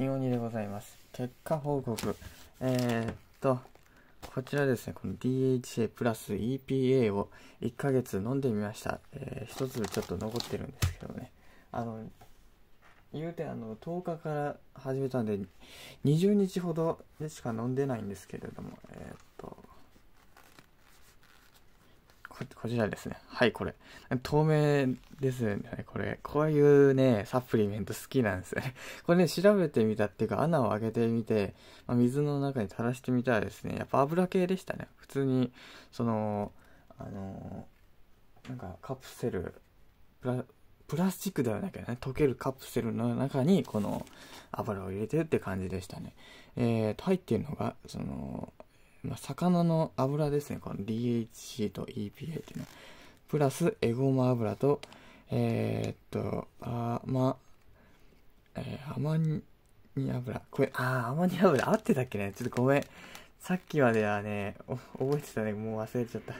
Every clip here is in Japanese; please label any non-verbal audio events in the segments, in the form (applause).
金鬼でございます。結果報告。えー、っと、こちらですね、この DHA プラス EPA を1ヶ月飲んでみました。えー、一粒ちょっと残ってるんですけどね。あの、言うてあの10日から始めたんで20日ほどでしか飲んでないんですけれども、えー、っこちらですね。はい、これ。透明ですよね、これ。こういうね、サプリメント好きなんですね。(laughs) これね、調べてみたっていうか、穴を開けてみて、まあ、水の中に垂らしてみたらですね、やっぱ油系でしたね。普通に、その、あの、なんかカプセル、プラ、プラスチックではなきゃね、溶けるカプセルの中に、この油を入れてるって感じでしたね。えーと、入ってるのが、その、まあ、魚の油ですね、この DHC と EPA っていうの。プラス、エゴマ油と、えー、っと、あま、えー、アマニ油。これ、あアマニ油合ってたっけねちょっとごめん。さっきまではね、覚えてたね。もう忘れちゃった。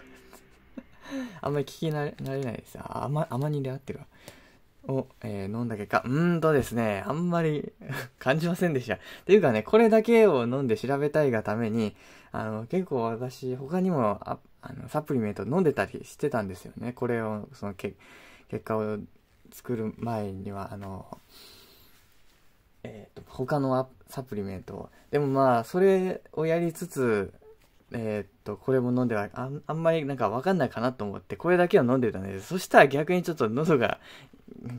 (laughs) あんまり聞き慣れないです。あ、アマニで合ってるわ。を、えー、飲んだ結果、うーんとですね、あんまり (laughs) 感じませんでした。っていうかね、これだけを飲んで調べたいがために、あの、結構私、他にもあのサプリメント飲んでたりしてたんですよね。これを、そのけ、結果を作る前には、あの、えっ、ー、と、他のサプリメントを。でもまあ、それをやりつつ、えっと、これも飲んではあ、あんまりなんかわかんないかなと思って、これだけは飲んでたんです。そしたら逆にちょっと喉が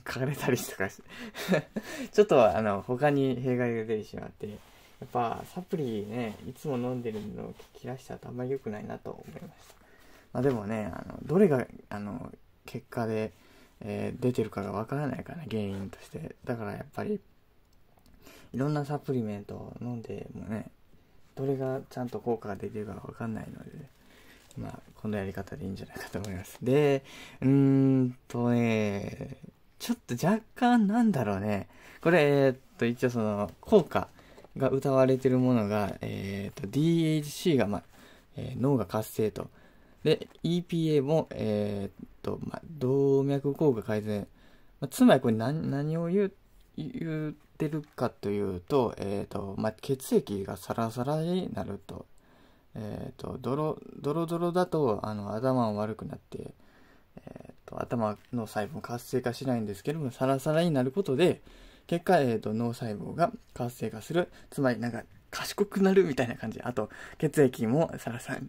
書かれたりとか (laughs) ちょっとあの他に弊害が出てしまってやっぱサプリねいつも飲んでるのを切らしたらあんまり良くないなと思いましたまあでもねあのどれがあの結果で、えー、出てるかがわからないから原因としてだからやっぱりいろんなサプリメントを飲んでもねどれがちゃんと効果が出てるかわかんないので、まあこのやり方でいいんじゃないかと思いますでうーんとねちょっと若干なんだろうね。これ、えー、っと、一応その、効果が歌われてるものが、えー、っと、DHC が、まあ、えー、脳が活性と。で、EPA も、えっと、まあ、動脈硬化改善。まあ、つまりこれ何、何を言う、言ってるかというと、えっと、まあ、血液がサラサラになると。えっと、ドロ、ドロドロだと、あの、頭が悪くなって、と頭の細胞活性化しないんですけどもサラサラになることで結果、えーと、脳細胞が活性化するつまりなんか賢くなるみたいな感じあと血液もサラサラに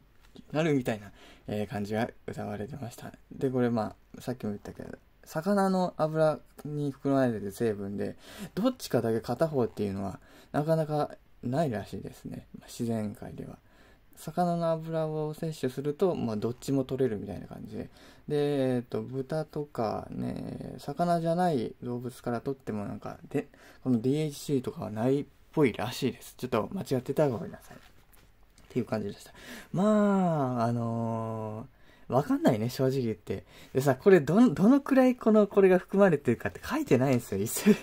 なるみたいな、えー、感じが歌われてましたでこれまあさっきも言ったけど魚の油に含まれてる成分でどっちかだけ片方っていうのはなかなかないらしいですね自然界では。魚の油を摂取すると、まあ、どっちも取れるみたいな感じで、で、えっと、豚とかね、魚じゃない動物から取ってもなんか、で、この DHC とかはないっぽいらしいです。ちょっと間違ってたらごめんなさい。っていう感じでした。まあ、あのー、わかんないね、正直言って。でさ、これど、どのくらいこの、これが含まれてるかって書いてないんですよ、一切。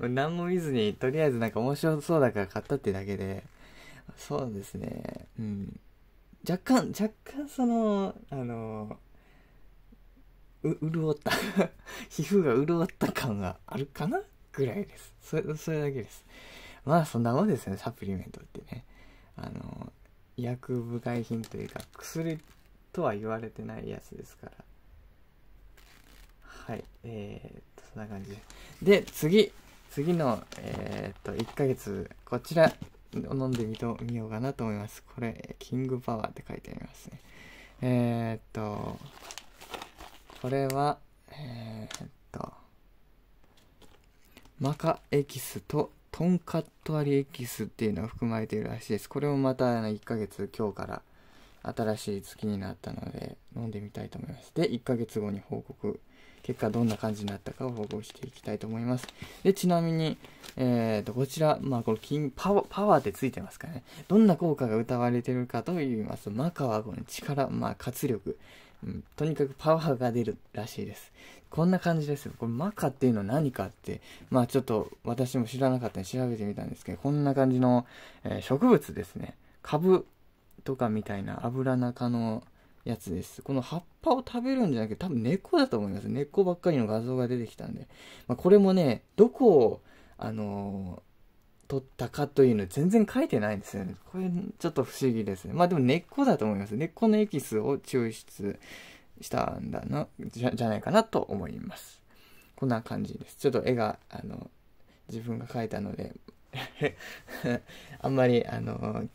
(laughs) 何も見ずに、とりあえずなんか面白そうだから買ったってだけで。そうですね。うん。若干、若干その、あの、う、潤った (laughs) 皮膚が潤った感があるかなぐらいです。それ、それだけです。まあそんなもんですね、サプリメントってね。あの、医薬部外品というか、薬とは言われてないやつですから。はい、えー、と、そんな感じで。で、次、次の、えー、っと、1ヶ月、こちら、飲んでみと見ようかなと思います。これ、キングパワーって書いてありますね。えー、っと、これは、えー、っと、マカエキスとトンカット割リエキスっていうのが含まれているらしいです。これもまた1ヶ月今日から新しい月になったので飲んでみたいと思います。で、1ヶ月後に報告結果どんな感じになったかを報告していきたいと思います。で、ちなみに、えっ、ー、と、こちら、まあ、この金、パワー、ってついてますかね。どんな効果が歌われてるかと言いますと、マカはこの力、まあ、活力、うん、とにかくパワーが出るらしいです。こんな感じですよ。これマカっていうのは何かって、まあちょっと私も知らなかったんで調べてみたんですけど、こんな感じの、えー、植物ですね。株とかみたいなアブラナ科のやつです。この葉っぱを食べるんじゃなくて、多分根っこだと思います。根っこばっかりの画像が出てきたんで。まあ、これもね、どこを、あのー、ったかというの全然書いてないんですよね。これ、ちょっと不思議ですね。まあでも根っこだと思います。根っこのエキスを抽出したんだな、じゃ、じゃないかなと思います。こんな感じです。ちょっと絵が、あの、自分が描いたので (laughs) あんまり、あのー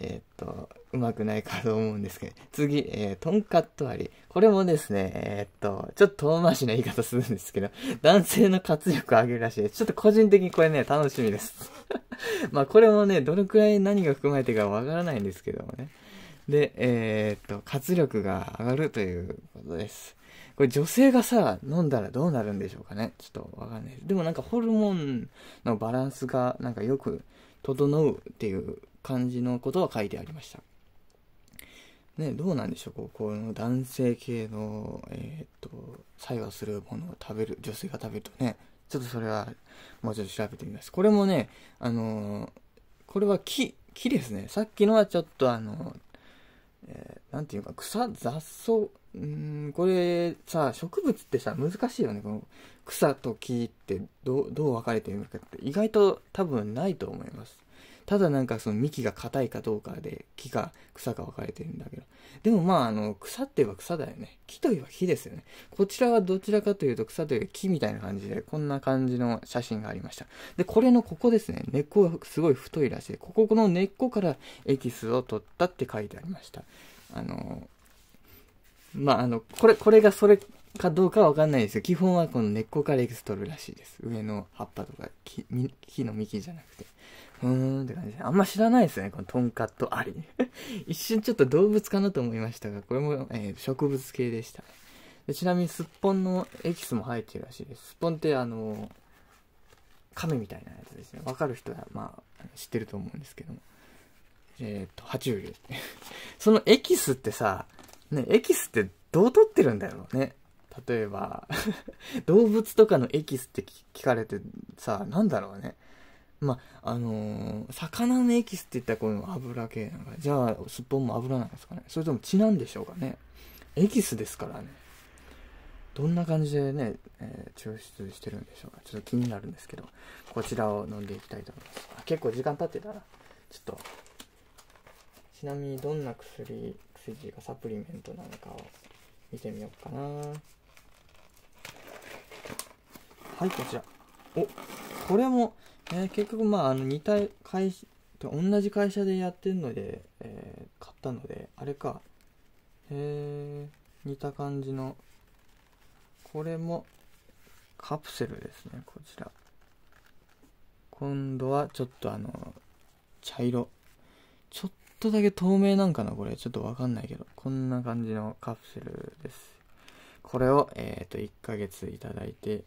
えー、っと、うまくないかと思うんですけど、次、えー、トンカット割り。これもですね、えー、っと、ちょっと遠回しな言い方するんですけど、男性の活力を上げるらしいです。ちょっと個人的にこれね、楽しみです。(laughs) まあこれもね、どのくらい何が含まれてるかわからないんですけどもね。で、えっと、活力が上がるということです。これ女性がさ、飲んだらどうなるんでしょうかね。ちょっとわかんないです。でもなんかホルモンのバランスがなんかよく整うっていう感じのことは書いてありました。ね、どうなんでしょう、こう、この男性系の、えー、っと、作用するものを食べる、女性が食べるとね、ちょっとそれは、もうちょっと調べてみます。これもね、あのー、これは木、木ですね。さっきのはちょっとあのー、えー、なんていうか、草、雑草、うんこれさ、植物ってさ、難しいよね。この草と木ってどう、どう分かれてるるかって、意外と多分ないと思います。ただなんかその幹が硬いかどうかで木か草か分かれてるんだけど。でもまあ、あの、草って言えば草だよね。木といえば木ですよね。こちらはどちらかというと草という木みたいな感じで、こんな感じの写真がありました。で、これのここですね。根っこがすごい太いらしい。ここの根っこからエキスを取ったって書いてありました。あの、まあ、あの、これ、これがそれかどうかはわかんないですよ。基本はこの根っこからエキス取るらしいです。上の葉っぱとか木、木の幹じゃなくて。うーんって感じで。あんま知らないですね、このトンカットアリ。(laughs) 一瞬ちょっと動物かなと思いましたが、これも、えー、植物系でした。でちなみにすっぽんのエキスも入ってるらしいです。すっぽんってあの、亀みたいなやつですね。わかる人は、まあ、知ってると思うんですけども。えっ、と、爬虫類 (laughs) そのエキスってさ、ね、エキスってどう取ってるんだろうね。例えば (laughs) 動物とかのエキスって聞かれてさ、なんだろうね。まあ、あのー、魚のエキスって言ったらこの油系なんか、じゃあ、すっぽんも油なんですかね。それとも血なんでしょうかね。エキスですからね。どんな感じでね、えー、抽出してるんでしょうか。ちょっと気になるんですけど、こちらを飲んでいきたいと思います。あ結構時間経ってたら、ちょっと、ちなみにどんな薬、薬がサプリメントなのかを見てみようかな。はい、こちら。お、これも、えー、結局まああの似た会社と同じ会社でやってるので、えー、買ったのであれかえー、似た感じのこれもカプセルですねこちら今度はちょっとあの茶色ちょっとだけ透明なんかなこれちょっとわかんないけどこんな感じのカプセルですこれをえっ、ー、と1ヶ月いただいて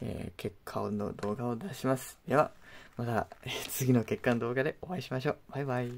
えー、結果の動画を出します。では、また次の結果の動画でお会いしましょう。バイバイ。